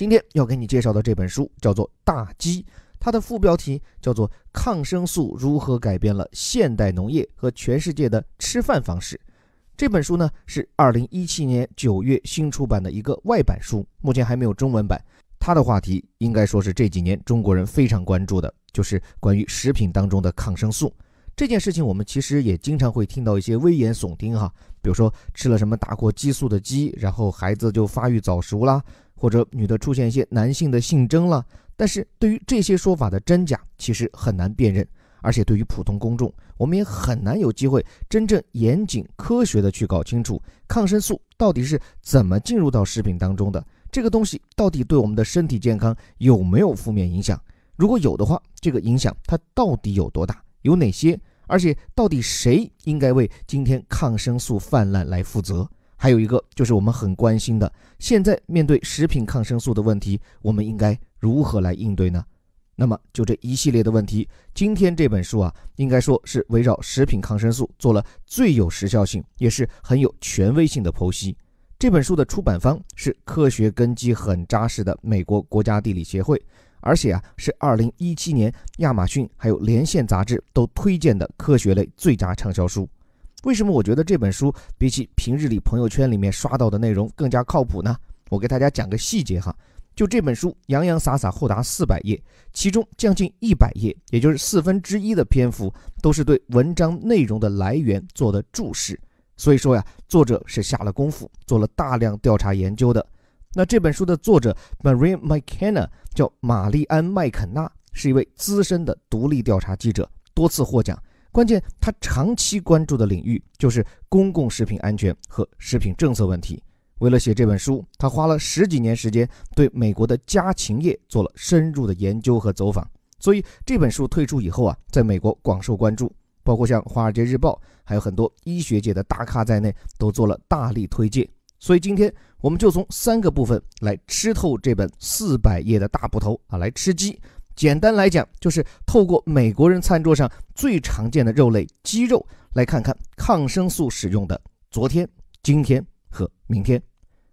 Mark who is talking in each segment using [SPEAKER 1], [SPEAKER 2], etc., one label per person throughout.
[SPEAKER 1] 今天要给你介绍的这本书叫做《大鸡》，它的副标题叫做《抗生素如何改变了现代农业和全世界的吃饭方式》。这本书呢是二零一七年九月新出版的一个外版书，目前还没有中文版。它的话题应该说是这几年中国人非常关注的，就是关于食品当中的抗生素这件事情。我们其实也经常会听到一些危言耸听哈，比如说吃了什么打过激素的鸡，然后孩子就发育早熟啦。或者女的出现一些男性的性征了，但是对于这些说法的真假，其实很难辨认，而且对于普通公众，我们也很难有机会真正严谨科学的去搞清楚抗生素到底是怎么进入到食品当中的，这个东西到底对我们的身体健康有没有负面影响？如果有的话，这个影响它到底有多大？有哪些？而且到底谁应该为今天抗生素泛滥来负责？还有一个就是我们很关心的，现在面对食品抗生素的问题，我们应该如何来应对呢？那么就这一系列的问题，今天这本书啊，应该说是围绕食品抗生素做了最有时效性，也是很有权威性的剖析。这本书的出版方是科学根基很扎实的美国国家地理协会，而且啊是二零一七年亚马逊还有连线杂志都推荐的科学类最佳畅销书。为什么我觉得这本书比起平日里朋友圈里面刷到的内容更加靠谱呢？我给大家讲个细节哈，就这本书洋洋洒洒厚达四百页，其中将近一百页，也就是四分之一的篇幅都是对文章内容的来源做的注释。所以说呀，作者是下了功夫，做了大量调查研究的。那这本书的作者 Marie McKenna 叫玛丽安·麦肯纳，是一位资深的独立调查记者，多次获奖。关键，他长期关注的领域就是公共食品安全和食品政策问题。为了写这本书，他花了十几年时间对美国的家禽业做了深入的研究和走访。所以这本书推出以后啊，在美国广受关注，包括像《华尔街日报》还有很多医学界的大咖在内都做了大力推荐。所以今天我们就从三个部分来吃透这本四百页的大部头啊，来吃鸡。简单来讲，就是透过美国人餐桌上最常见的肉类鸡肉，来看看抗生素使用的昨天、今天和明天。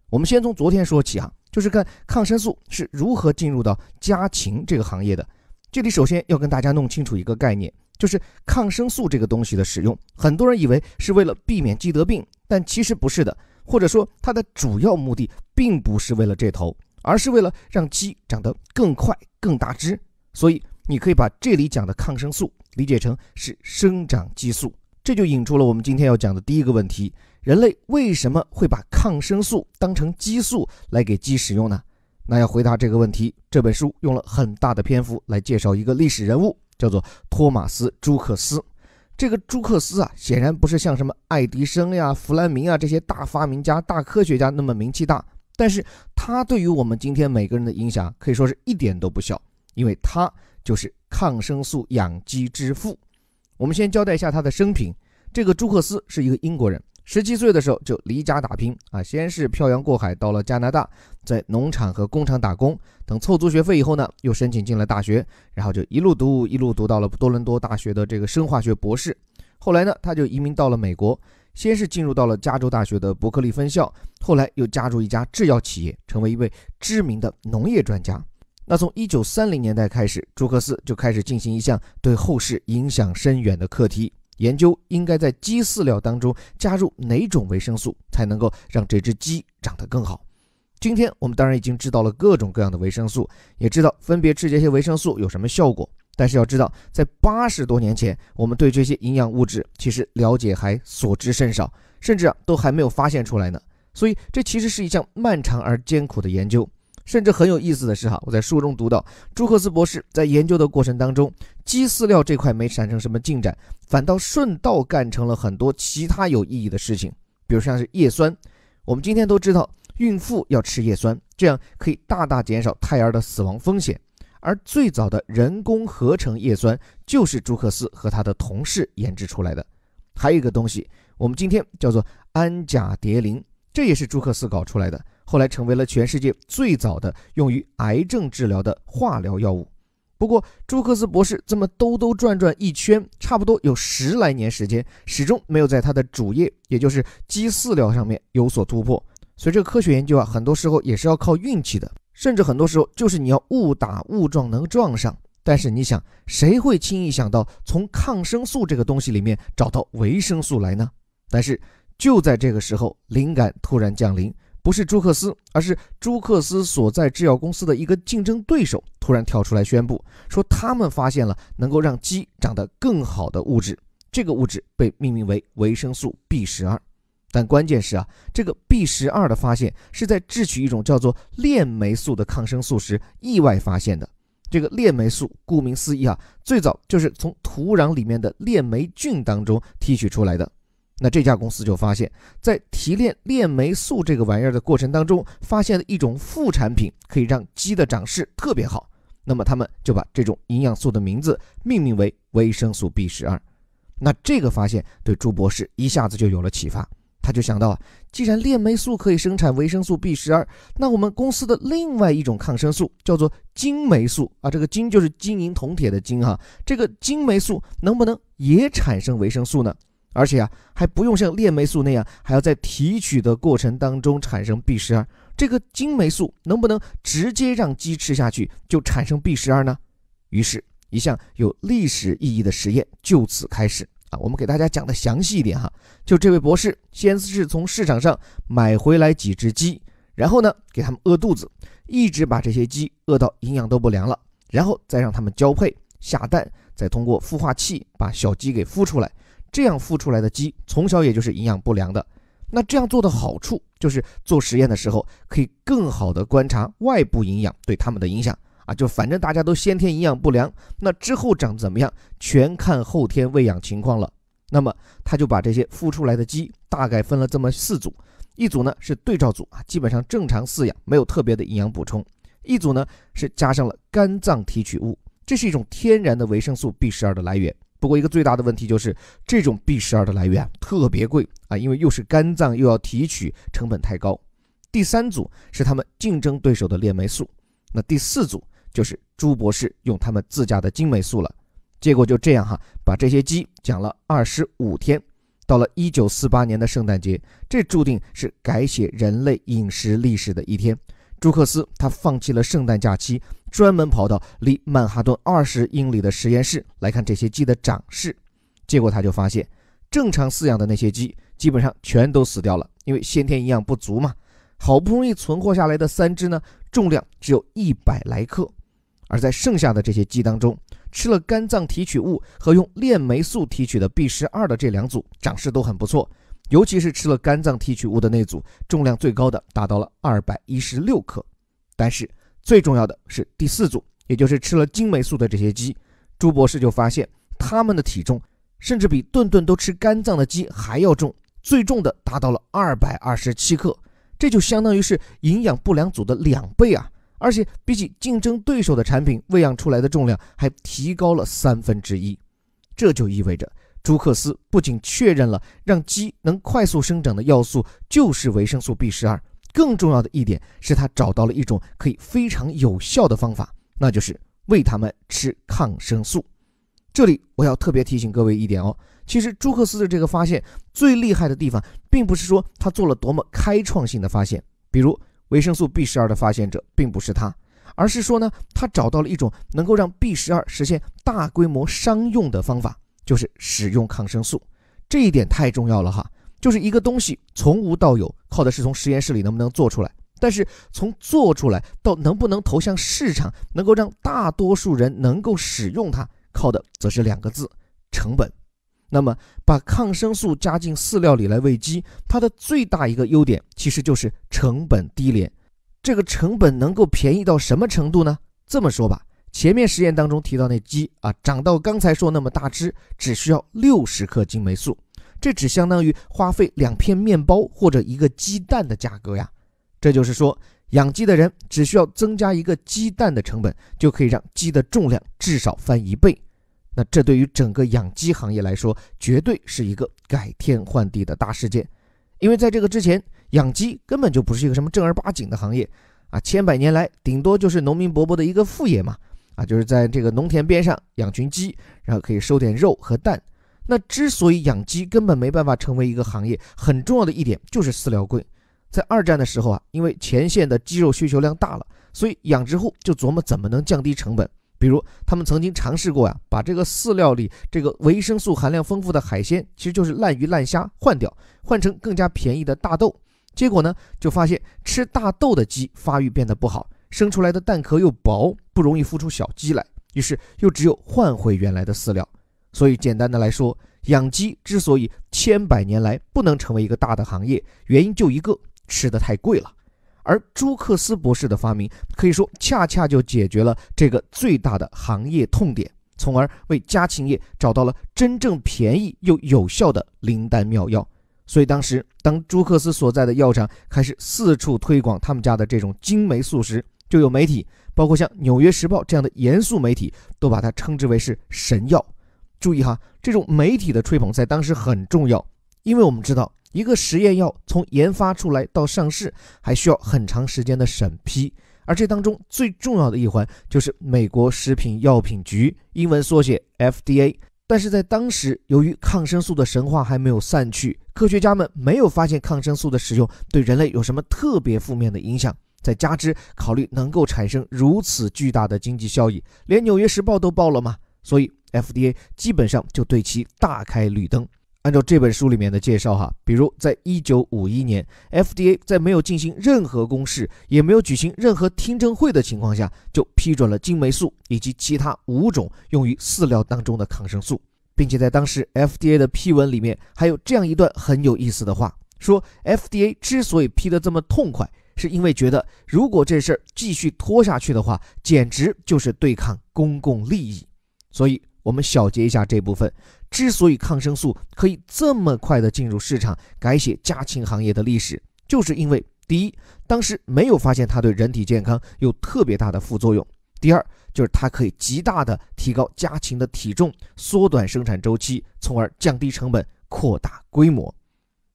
[SPEAKER 1] 我们先从昨天说起啊，就是看抗生素是如何进入到家禽这个行业的。这里首先要跟大家弄清楚一个概念，就是抗生素这个东西的使用，很多人以为是为了避免鸡得病，但其实不是的，或者说它的主要目的并不是为了这头，而是为了让鸡长得更快、更大只。所以，你可以把这里讲的抗生素理解成是生长激素，这就引出了我们今天要讲的第一个问题：人类为什么会把抗生素当成激素来给鸡使用呢？那要回答这个问题，这本书用了很大的篇幅来介绍一个历史人物，叫做托马斯·朱克斯。这个朱克斯啊，显然不是像什么爱迪生呀、弗兰明啊这些大发明家、大科学家那么名气大，但是他对于我们今天每个人的影响，可以说是一点都不小。因为他就是抗生素养鸡之父。我们先交代一下他的生平。这个朱克斯是一个英国人，十七岁的时候就离家打拼啊，先是漂洋过海到了加拿大，在农场和工厂打工，等凑足学费以后呢，又申请进了大学，然后就一路读，一路读到了多伦多大学的这个生化学博士。后来呢，他就移民到了美国，先是进入到了加州大学的伯克利分校，后来又加入一家制药企业，成为一位知名的农业专家。那从一九三零年代开始，朱克斯就开始进行一项对后世影响深远的课题研究：应该在鸡饲料当中加入哪种维生素才能够让这只鸡长得更好？今天我们当然已经知道了各种各样的维生素，也知道分别吃这些维生素有什么效果。但是要知道，在八十多年前，我们对这些营养物质其实了解还所知甚少，甚至啊都还没有发现出来呢。所以，这其实是一项漫长而艰苦的研究。甚至很有意思的是哈，我在书中读到，朱克斯博士在研究的过程当中，鸡饲料这块没产生什么进展，反倒顺道干成了很多其他有意义的事情，比如像是叶酸，我们今天都知道孕妇要吃叶酸，这样可以大大减少胎儿的死亡风险，而最早的人工合成叶酸就是朱克斯和他的同事研制出来的。还有一个东西，我们今天叫做氨甲蝶呤，这也是朱克斯搞出来的。后来成为了全世界最早的用于癌症治疗的化疗药物。不过，朱克斯博士这么兜兜转转一圈，差不多有十来年时间，始终没有在他的主业，也就是鸡饲料上面有所突破。所以，这个科学研究啊，很多时候也是要靠运气的，甚至很多时候就是你要误打误撞能撞上。但是，你想，谁会轻易想到从抗生素这个东西里面找到维生素来呢？但是，就在这个时候，灵感突然降临。不是朱克斯，而是朱克斯所在制药公司的一个竞争对手突然跳出来宣布说，他们发现了能够让鸡长得更好的物质。这个物质被命名为维生素 B 十二。但关键是啊，这个 B 十二的发现是在制取一种叫做链霉素的抗生素时意外发现的。这个链霉素顾名思义啊，最早就是从土壤里面的链霉菌当中提取出来的。那这家公司就发现，在提炼链霉素这个玩意儿的过程当中，发现了一种副产品可以让鸡的长势特别好。那么他们就把这种营养素的名字命名为维生素 B 十二。那这个发现对朱博士一下子就有了启发，他就想到啊，既然链霉素可以生产维生素 B 十二，那我们公司的另外一种抗生素叫做金霉素啊，这个金就是金银铜铁的金哈，这个金霉素能不能也产生维生素呢？而且啊，还不用像链霉素那样，还要在提取的过程当中产生 B 十二。这个金霉素能不能直接让鸡吃下去就产生 B 十二呢？于是，一项有历史意义的实验就此开始啊。我们给大家讲的详细一点哈，就这位博士先是从市场上买回来几只鸡，然后呢，给他们饿肚子，一直把这些鸡饿到营养都不良了，然后再让他们交配下蛋，再通过孵化器把小鸡给孵出来。这样孵出来的鸡，从小也就是营养不良的。那这样做的好处就是做实验的时候可以更好的观察外部营养对它们的影响啊。就反正大家都先天营养不良，那之后长怎么样，全看后天喂养情况了。那么他就把这些孵出来的鸡大概分了这么四组，一组呢是对照组啊，基本上正常饲养，没有特别的营养补充。一组呢是加上了肝脏提取物，这是一种天然的维生素 B 十二的来源。不过一个最大的问题就是这种 B 十二的来源特别贵啊，因为又是肝脏又要提取，成本太高。第三组是他们竞争对手的链霉素，那第四组就是朱博士用他们自家的精霉素了。结果就这样哈，把这些鸡讲了二十五天，到了一九四八年的圣诞节，这注定是改写人类饮食历史的一天。朱克斯他放弃了圣诞假期。专门跑到离曼哈顿二十英里的实验室来看这些鸡的长势，结果他就发现，正常饲养的那些鸡基本上全都死掉了，因为先天营养不足嘛。好不容易存活下来的三只呢，重量只有一百来克。而在剩下的这些鸡当中，吃了肝脏提取物和用链霉素提取的 B 十二的这两组长势都很不错，尤其是吃了肝脏提取物的那组，重量最高的达到了二百一十六克，但是。最重要的是第四组，也就是吃了精霉素的这些鸡，朱博士就发现，他们的体重甚至比顿顿都吃肝脏的鸡还要重，最重的达到了二百二十七克，这就相当于是营养不良组的两倍啊！而且比起竞争对手的产品喂养出来的重量还提高了三分之一，这就意味着朱克斯不仅确认了让鸡能快速生长的要素就是维生素 B 十二。更重要的一点是他找到了一种可以非常有效的方法，那就是喂他们吃抗生素。这里我要特别提醒各位一点哦，其实朱克斯的这个发现最厉害的地方，并不是说他做了多么开创性的发现，比如维生素 B 十二的发现者并不是他，而是说呢，他找到了一种能够让 B 十二实现大规模商用的方法，就是使用抗生素。这一点太重要了哈。就是一个东西从无到有，靠的是从实验室里能不能做出来；但是从做出来到能不能投向市场，能够让大多数人能够使用它，靠的则是两个字：成本。那么，把抗生素加进饲料里来喂鸡，它的最大一个优点其实就是成本低廉。这个成本能够便宜到什么程度呢？这么说吧，前面实验当中提到那鸡啊，长到刚才说那么大只，只需要六十克金霉素。这只相当于花费两片面包或者一个鸡蛋的价格呀，这就是说，养鸡的人只需要增加一个鸡蛋的成本，就可以让鸡的重量至少翻一倍。那这对于整个养鸡行业来说，绝对是一个改天换地的大事件。因为在这个之前，养鸡根本就不是一个什么正儿八经的行业啊，千百年来，顶多就是农民伯伯的一个副业嘛，啊，就是在这个农田边上养群鸡，然后可以收点肉和蛋。那之所以养鸡根本没办法成为一个行业，很重要的一点就是饲料贵。在二战的时候啊，因为前线的鸡肉需求量大了，所以养殖户就琢磨怎么能降低成本。比如他们曾经尝试过呀，把这个饲料里这个维生素含量丰富的海鲜，其实就是烂鱼烂虾，换掉换成更加便宜的大豆。结果呢，就发现吃大豆的鸡发育变得不好，生出来的蛋壳又薄，不容易孵出小鸡来。于是又只有换回原来的饲料。所以，简单的来说，养鸡之所以千百年来不能成为一个大的行业，原因就一个，吃的太贵了。而朱克斯博士的发明可以说恰恰就解决了这个最大的行业痛点，从而为家禽业找到了真正便宜又有效的灵丹妙药。所以，当时当朱克斯所在的药厂开始四处推广他们家的这种金霉素时，就有媒体，包括像《纽约时报》这样的严肃媒体，都把它称之为是神药。注意哈，这种媒体的吹捧在当时很重要，因为我们知道一个实验药从研发出来到上市还需要很长时间的审批，而这当中最重要的一环就是美国食品药品局，英文缩写 FDA。但是在当时，由于抗生素的神话还没有散去，科学家们没有发现抗生素的使用对人类有什么特别负面的影响，再加之考虑能够产生如此巨大的经济效益，连《纽约时报》都报了吗？所以。FDA 基本上就对其大开绿灯。按照这本书里面的介绍，哈，比如在一九五一年，FDA 在没有进行任何公示，也没有举行任何听证会的情况下，就批准了金霉素以及其他五种用于饲料当中的抗生素，并且在当时 FDA 的批文里面还有这样一段很有意思的话：说 FDA 之所以批得这么痛快，是因为觉得如果这事儿继续拖下去的话，简直就是对抗公共利益，所以。我们小结一下这部分，之所以抗生素可以这么快的进入市场，改写家禽行业的历史，就是因为第一，当时没有发现它对人体健康有特别大的副作用；第二，就是它可以极大的提高家禽的体重，缩短生产周期，从而降低成本，扩大规模。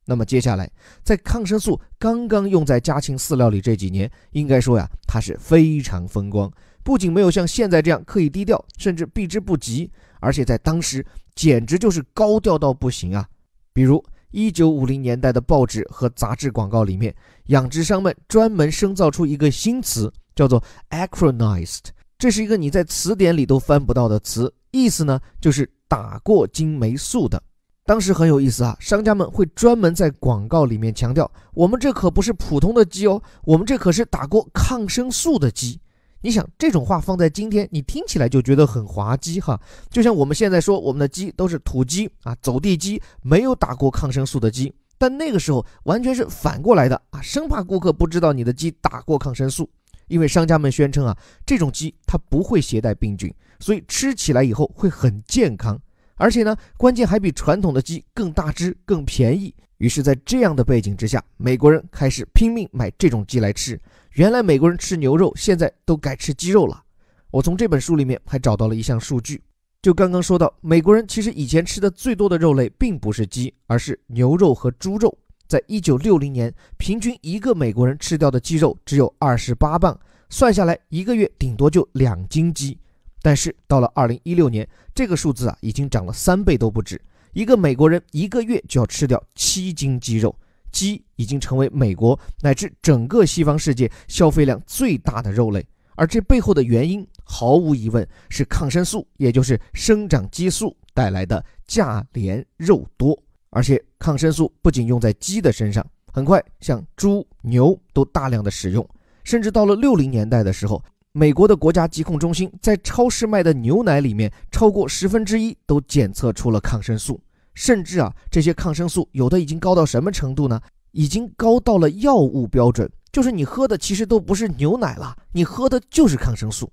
[SPEAKER 1] 那么接下来，在抗生素刚刚用在家禽饲料里这几年，应该说呀，它是非常风光。不仅没有像现在这样刻意低调，甚至避之不及，而且在当时简直就是高调到不行啊！比如1950年代的报纸和杂志广告里面，养殖商们专门生造出一个新词，叫做 “acronized”，这是一个你在词典里都翻不到的词，意思呢就是打过金霉素的。当时很有意思啊，商家们会专门在广告里面强调：“我们这可不是普通的鸡哦，我们这可是打过抗生素的鸡。”你想这种话放在今天，你听起来就觉得很滑稽哈，就像我们现在说我们的鸡都是土鸡啊，走地鸡，没有打过抗生素的鸡。但那个时候完全是反过来的啊，生怕顾客不知道你的鸡打过抗生素，因为商家们宣称啊，这种鸡它不会携带病菌，所以吃起来以后会很健康，而且呢，关键还比传统的鸡更大只、更便宜。于是，在这样的背景之下，美国人开始拼命买这种鸡来吃。原来美国人吃牛肉，现在都改吃鸡肉了。我从这本书里面还找到了一项数据，就刚刚说到，美国人其实以前吃的最多的肉类并不是鸡，而是牛肉和猪肉。在一九六零年，平均一个美国人吃掉的鸡肉只有二十八磅，算下来一个月顶多就两斤鸡。但是到了二零一六年，这个数字啊已经涨了三倍都不止，一个美国人一个月就要吃掉七斤鸡肉。鸡已经成为美国乃至整个西方世界消费量最大的肉类，而这背后的原因毫无疑问是抗生素，也就是生长激素带来的价廉肉多。而且抗生素不仅用在鸡的身上，很快像猪、牛都大量的使用，甚至到了六零年代的时候，美国的国家疾控中心在超市卖的牛奶里面超过十分之一都检测出了抗生素。甚至啊，这些抗生素有的已经高到什么程度呢？已经高到了药物标准，就是你喝的其实都不是牛奶了，你喝的就是抗生素。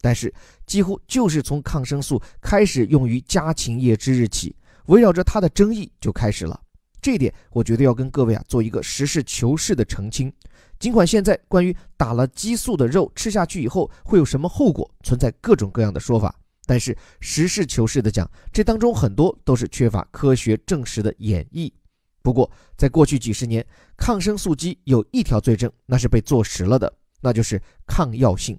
[SPEAKER 1] 但是，几乎就是从抗生素开始用于家禽业之日起，围绕着它的争议就开始了。这一点，我觉得要跟各位啊做一个实事求是的澄清。尽管现在关于打了激素的肉吃下去以后会有什么后果，存在各种各样的说法。但是实事求是的讲，这当中很多都是缺乏科学证实的演绎。不过，在过去几十年，抗生素机有一条罪证，那是被坐实了的，那就是抗药性。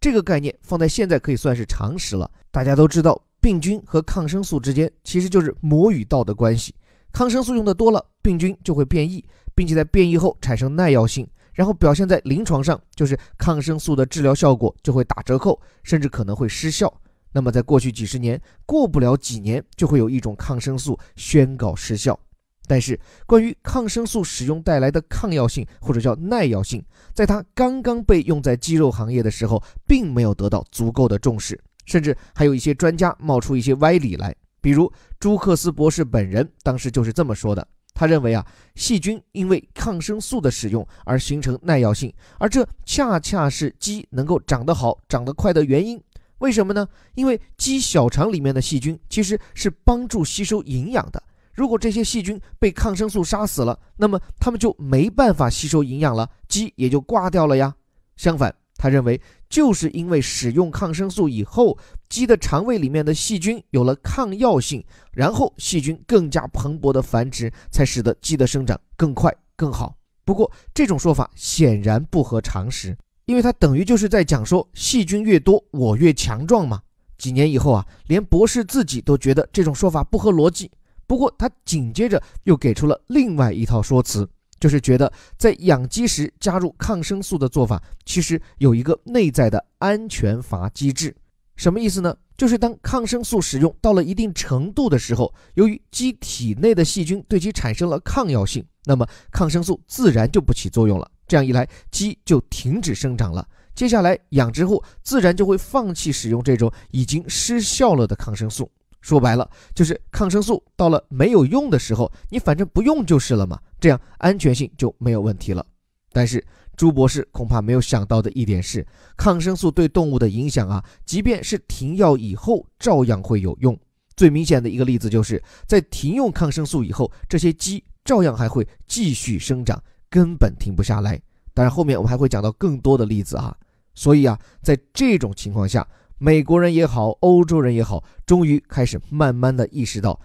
[SPEAKER 1] 这个概念放在现在可以算是常识了，大家都知道，病菌和抗生素之间其实就是魔与道的关系。抗生素用的多了，病菌就会变异，并且在变异后产生耐药性，然后表现在临床上就是抗生素的治疗效果就会打折扣，甚至可能会失效。那么，在过去几十年，过不了几年就会有一种抗生素宣告失效。但是，关于抗生素使用带来的抗药性，或者叫耐药性，在它刚刚被用在肌肉行业的时候，并没有得到足够的重视，甚至还有一些专家冒出一些歪理来。比如，朱克斯博士本人当时就是这么说的：他认为啊，细菌因为抗生素的使用而形成耐药性，而这恰恰是鸡能够长得好、长得快的原因。为什么呢？因为鸡小肠里面的细菌其实是帮助吸收营养的。如果这些细菌被抗生素杀死了，那么它们就没办法吸收营养了，鸡也就挂掉了呀。相反，他认为就是因为使用抗生素以后，鸡的肠胃里面的细菌有了抗药性，然后细菌更加蓬勃的繁殖，才使得鸡的生长更快更好。不过，这种说法显然不合常识。因为他等于就是在讲说，细菌越多，我越强壮嘛。几年以后啊，连博士自己都觉得这种说法不合逻辑。不过他紧接着又给出了另外一套说辞，就是觉得在养鸡时加入抗生素的做法，其实有一个内在的安全阀机制。什么意思呢？就是当抗生素使用到了一定程度的时候，由于鸡体内的细菌对其产生了抗药性，那么抗生素自然就不起作用了。这样一来，鸡就停止生长了。接下来，养殖户自然就会放弃使用这种已经失效了的抗生素。说白了，就是抗生素到了没有用的时候，你反正不用就是了嘛。这样安全性就没有问题了。但是，朱博士恐怕没有想到的一点是，抗生素对动物的影响啊，即便是停药以后，照样会有用。最明显的一个例子就是，在停用抗生素以后，这些鸡照样还会继续生长。根本停不下来，但是后面我们还会讲到更多的例子啊，所以啊，在这种情况下，美国人也好，欧洲人也好，终于开始慢慢的意识到，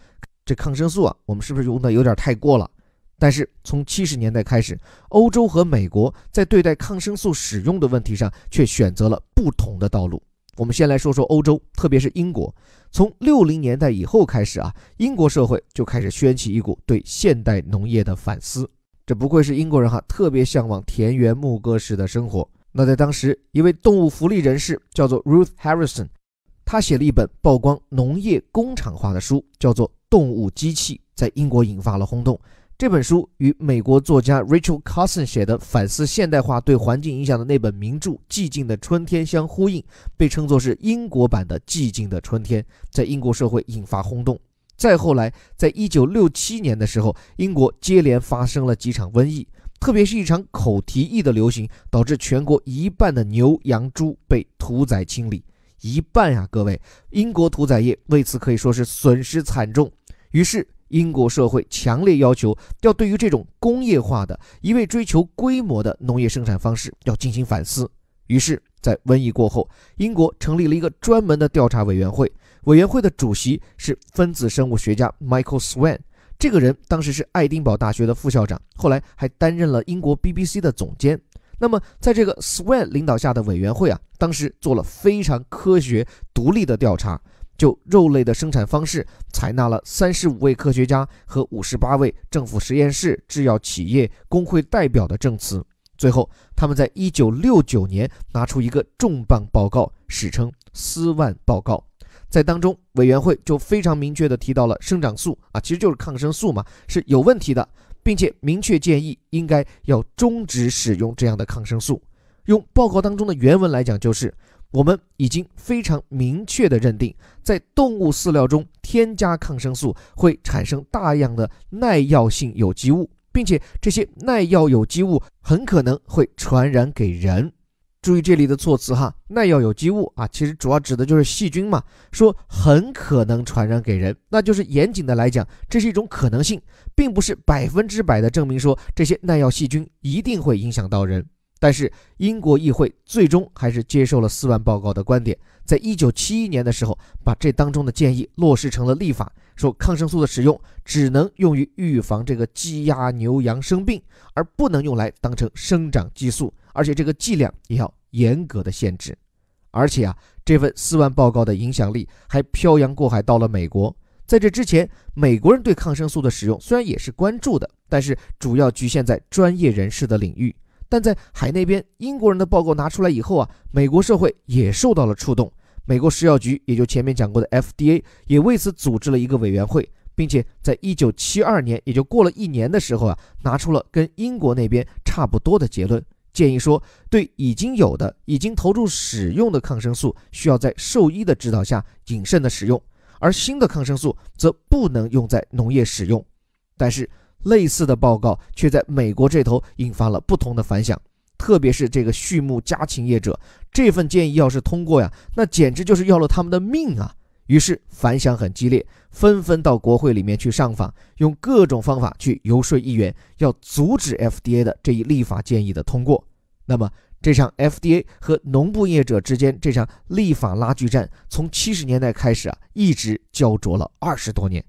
[SPEAKER 1] 这抗生素啊，我们是不是用的有点太过了？但是从七十年代开始，欧洲和美国在对待抗生素使用的问题上却选择了不同的道路。我们先来说说欧洲，特别是英国，从六零年代以后开始啊，英国社会就开始掀起一股对现代农业的反思。这不愧是英国人哈，特别向往田园牧歌式的生活。那在当时，一位动物福利人士叫做 Ruth Harrison，他写了一本曝光农业工厂化的书，叫做《动物机器》，在英国引发了轰动。这本书与美国作家 Rachel Carson 写的反思现代化对环境影响的那本名著《寂静的春天》相呼应，被称作是英国版的《寂静的春天》，在英国社会引发轰动。再后来，在一九六七年的时候，英国接连发生了几场瘟疫，特别是一场口蹄疫的流行，导致全国一半的牛、羊、猪被屠宰清理，一半啊，各位，英国屠宰业为此可以说是损失惨重。于是，英国社会强烈要求要对于这种工业化的一味追求规模的农业生产方式要进行反思。于是，在瘟疫过后，英国成立了一个专门的调查委员会。委员会的主席是分子生物学家 Michael s w a n 这个人当时是爱丁堡大学的副校长，后来还担任了英国 BBC 的总监。那么，在这个 Swann 领导下的委员会啊，当时做了非常科学、独立的调查，就肉类的生产方式，采纳了三十五位科学家和五十八位政府实验室、制药企业、工会代表的证词。最后，他们在一九六九年拿出一个重磅报告，史称“斯万报告”。在当中，委员会就非常明确地提到了生长素啊，其实就是抗生素嘛，是有问题的，并且明确建议应该要终止使用这样的抗生素。用报告当中的原文来讲，就是我们已经非常明确地认定，在动物饲料中添加抗生素会产生大量的耐药性有机物，并且这些耐药有机物很可能会传染给人。注意这里的措辞哈，耐药有机物啊，其实主要指的就是细菌嘛。说很可能传染给人，那就是严谨的来讲，这是一种可能性，并不是百分之百的证明说这些耐药细菌一定会影响到人。但是英国议会最终还是接受了四万报告的观点，在一九七一年的时候，把这当中的建议落实成了立法，说抗生素的使用只能用于预防这个鸡鸭牛羊生病，而不能用来当成生长激素。而且这个剂量也要严格的限制，而且啊，这份四万报告的影响力还漂洋过海到了美国。在这之前，美国人对抗生素的使用虽然也是关注的，但是主要局限在专业人士的领域。但在海那边，英国人的报告拿出来以后啊，美国社会也受到了触动。美国食药局也就前面讲过的 FDA 也为此组织了一个委员会，并且在1972年，也就过了一年的时候啊，拿出了跟英国那边差不多的结论。建议说，对已经有的、已经投入使用的抗生素，需要在兽医的指导下谨慎的使用；而新的抗生素则不能用在农业使用。但是，类似的报告却在美国这头引发了不同的反响，特别是这个畜牧家禽业者，这份建议要是通过呀，那简直就是要了他们的命啊！于是反响很激烈，纷纷到国会里面去上访，用各种方法去游说议员，要阻止 FDA 的这一立法建议的通过。那么这场 FDA 和农牧业者之间这场立法拉锯战，从七十年代开始啊，一直胶着了二十多年。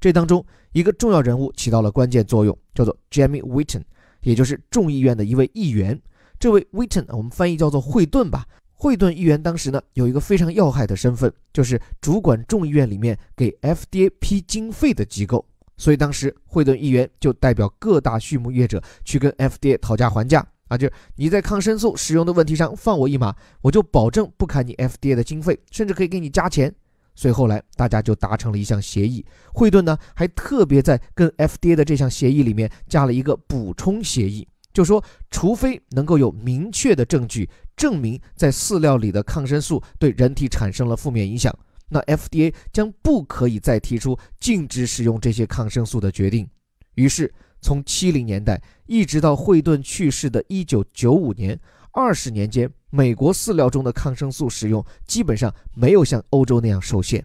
[SPEAKER 1] 这当中一个重要人物起到了关键作用，叫做 j a m i e Witten，也就是众议院的一位议员。这位 Witten 我们翻译叫做惠顿吧。惠顿议员当时呢有一个非常要害的身份，就是主管众议院里面给 FDA 批经费的机构，所以当时惠顿议员就代表各大畜牧业者去跟 FDA 讨价还价啊，就是你在抗生素使用的问题上放我一马，我就保证不砍你 FDA 的经费，甚至可以给你加钱。所以后来大家就达成了一项协议，惠顿呢还特别在跟 FDA 的这项协议里面加了一个补充协议。就说，除非能够有明确的证据证明在饲料里的抗生素对人体产生了负面影响，那 FDA 将不可以再提出禁止使用这些抗生素的决定。于是，从70年代一直到惠顿去世的1995年，二十年间，美国饲料中的抗生素使用基本上没有像欧洲那样受限。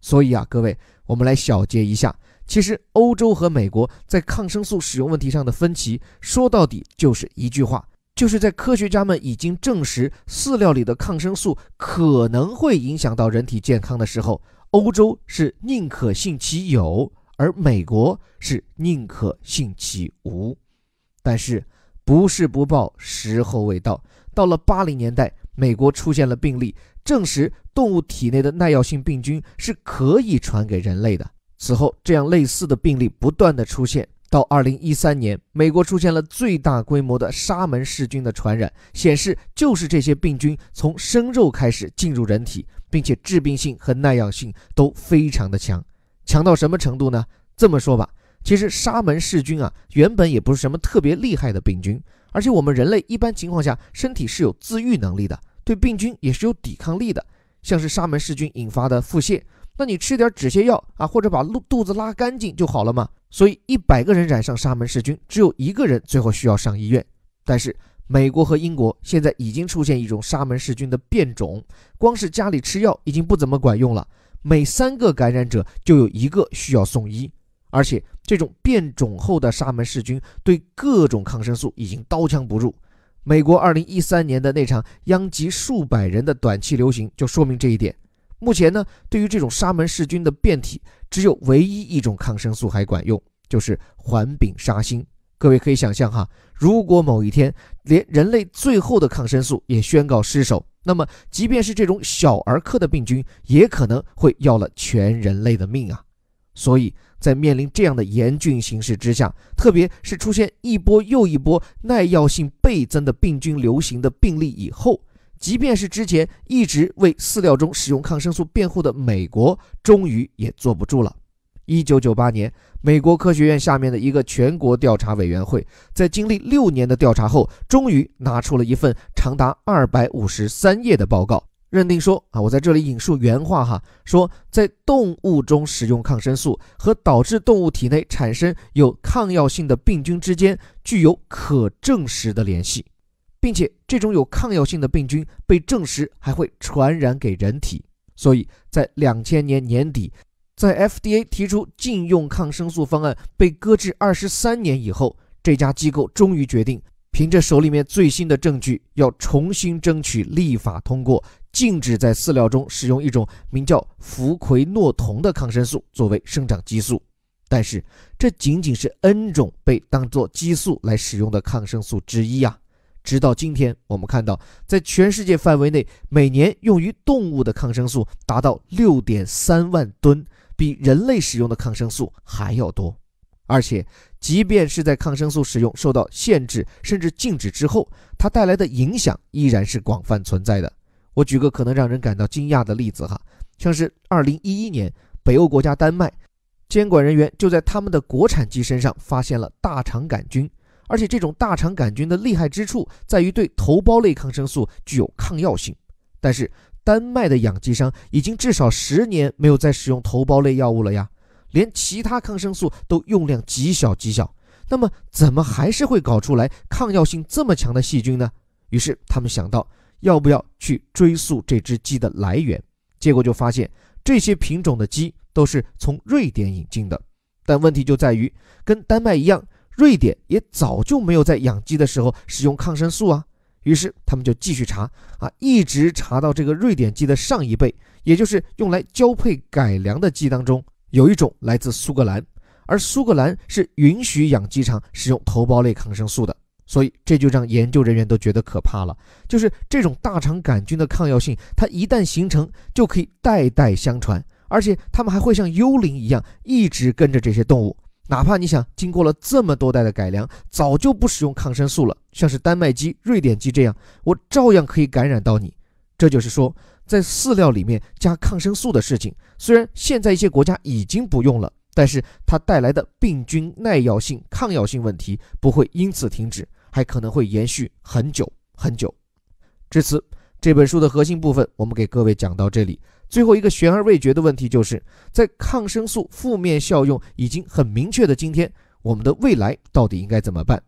[SPEAKER 1] 所以啊，各位，我们来小结一下。其实，欧洲和美国在抗生素使用问题上的分歧，说到底就是一句话：就是在科学家们已经证实饲料里的抗生素可能会影响到人体健康的时候，欧洲是宁可信其有，而美国是宁可信其无。但是，不是不报，时候未到。到了八零年代，美国出现了病例，证实动物体内的耐药性病菌是可以传给人类的。此后，这样类似的病例不断的出现。到二零一三年，美国出现了最大规模的沙门氏菌的传染，显示就是这些病菌从生肉开始进入人体，并且致病性和耐药性都非常的强。强到什么程度呢？这么说吧，其实沙门氏菌啊，原本也不是什么特别厉害的病菌，而且我们人类一般情况下身体是有自愈能力的，对病菌也是有抵抗力的。像是沙门氏菌引发的腹泻。那你吃点止泻药啊，或者把肚肚子拉干净就好了嘛。所以一百个人染上沙门氏菌，只有一个人最后需要上医院。但是美国和英国现在已经出现一种沙门氏菌的变种，光是家里吃药已经不怎么管用了。每三个感染者就有一个需要送医，而且这种变种后的沙门氏菌对各种抗生素已经刀枪不入。美国二零一三年的那场殃及数百人的短期流行就说明这一点。目前呢，对于这种沙门氏菌的变体，只有唯一一种抗生素还管用，就是环丙沙星。各位可以想象哈，如果某一天连人类最后的抗生素也宣告失守，那么即便是这种小儿科的病菌，也可能会要了全人类的命啊！所以在面临这样的严峻形势之下，特别是出现一波又一波耐药性倍增的病菌流行的病例以后。即便是之前一直为饲料中使用抗生素辩护的美国，终于也坐不住了。一九九八年，美国科学院下面的一个全国调查委员会，在经历六年的调查后，终于拿出了一份长达二百五十三页的报告，认定说：啊，我在这里引述原话哈，说在动物中使用抗生素和导致动物体内产生有抗药性的病菌之间具有可证实的联系。并且这种有抗药性的病菌被证实还会传染给人体，所以在两千年年底，在 FDA 提出禁用抗生素方案被搁置二十三年以后，这家机构终于决定，凭着手里面最新的证据，要重新争取立法通过，禁止在饲料中使用一种名叫氟喹诺酮的抗生素作为生长激素。但是这仅仅是 N 种被当作激素来使用的抗生素之一啊。直到今天，我们看到，在全世界范围内，每年用于动物的抗生素达到六点三万吨，比人类使用的抗生素还要多。而且，即便是在抗生素使用受到限制甚至禁止之后，它带来的影响依然是广泛存在的。我举个可能让人感到惊讶的例子哈，像是二零一一年，北欧国家丹麦，监管人员就在他们的国产鸡身上发现了大肠杆菌。而且这种大肠杆菌的厉害之处在于对头孢类抗生素具有抗药性，但是丹麦的养鸡商已经至少十年没有再使用头孢类药物了呀，连其他抗生素都用量极小极小，那么怎么还是会搞出来抗药性这么强的细菌呢？于是他们想到要不要去追溯这只鸡的来源，结果就发现这些品种的鸡都是从瑞典引进的，但问题就在于跟丹麦一样。瑞典也早就没有在养鸡的时候使用抗生素啊，于是他们就继续查啊，一直查到这个瑞典鸡的上一辈，也就是用来交配改良的鸡当中，有一种来自苏格兰，而苏格兰是允许养鸡场使用头孢类抗生素的，所以这就让研究人员都觉得可怕了。就是这种大肠杆菌的抗药性，它一旦形成就可以代代相传，而且它们还会像幽灵一样一直跟着这些动物。哪怕你想经过了这么多代的改良，早就不使用抗生素了，像是丹麦鸡、瑞典鸡这样，我照样可以感染到你。这就是说，在饲料里面加抗生素的事情，虽然现在一些国家已经不用了，但是它带来的病菌耐药性、抗药性问题不会因此停止，还可能会延续很久很久。至此，这本书的核心部分我们给各位讲到这里。最后一个悬而未决的问题，就是在抗生素负面效用已经很明确的今天，我们的未来到底应该怎么办？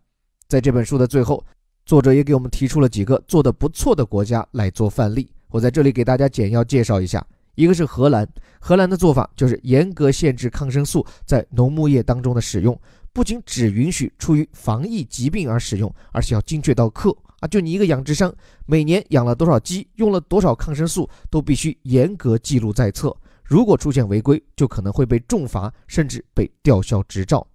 [SPEAKER 1] 在这本书的最后，作者也给我们提出了几个做得不错的国家来做范例。我在这里给大家简要介绍一下，一个是荷兰，荷兰的做法就是严格限制抗生素在农牧业当中的使用，不仅只允许出于防疫疾病而使用，而且要精确到克。啊，就你一个养殖商，每年养了多少鸡，用了多少抗生素，都必须严格记录在册。如果出现违规，就可能会被重罚，甚至被吊销执照。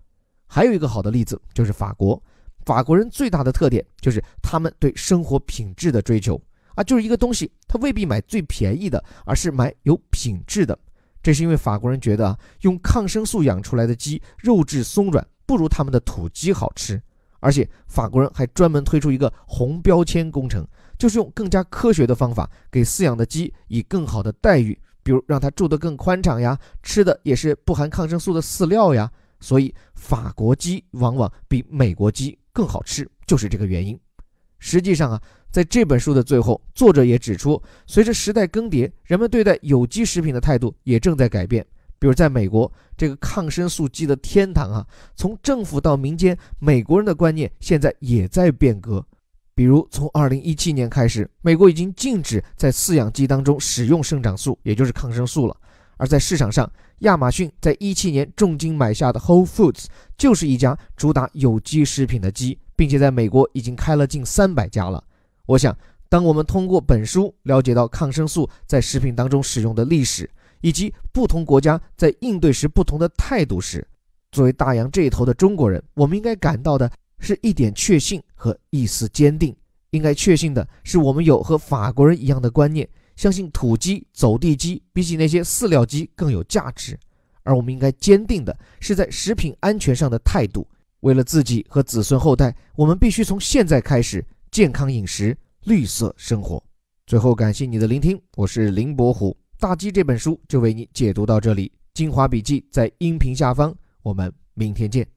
[SPEAKER 1] 还有一个好的例子就是法国，法国人最大的特点就是他们对生活品质的追求。啊，就是一个东西，他未必买最便宜的，而是买有品质的。这是因为法国人觉得啊，用抗生素养出来的鸡肉质松软，不如他们的土鸡好吃。而且法国人还专门推出一个红标签工程，就是用更加科学的方法给饲养的鸡以更好的待遇，比如让它住得更宽敞呀，吃的也是不含抗生素的饲料呀。所以法国鸡往往比美国鸡更好吃，就是这个原因。实际上啊，在这本书的最后，作者也指出，随着时代更迭，人们对待有机食品的态度也正在改变。比如在美国，这个抗生素鸡的天堂啊，从政府到民间，美国人的观念现在也在变革。比如从2017年开始，美国已经禁止在饲养鸡当中使用生长素，也就是抗生素了。而在市场上，亚马逊在17年重金买下的 Whole Foods 就是一家主打有机食品的鸡，并且在美国已经开了近300家了。我想，当我们通过本书了解到抗生素在食品当中使用的历史。以及不同国家在应对时不同的态度时，作为大洋这一头的中国人，我们应该感到的是一点确信和一丝坚定。应该确信的是，我们有和法国人一样的观念，相信土鸡走地鸡比起那些饲料鸡更有价值。而我们应该坚定的是在食品安全上的态度。为了自己和子孙后代，我们必须从现在开始健康饮食、绿色生活。最后，感谢你的聆听，我是林伯虎。大基这本书就为你解读到这里，精华笔记在音频下方，我们明天见。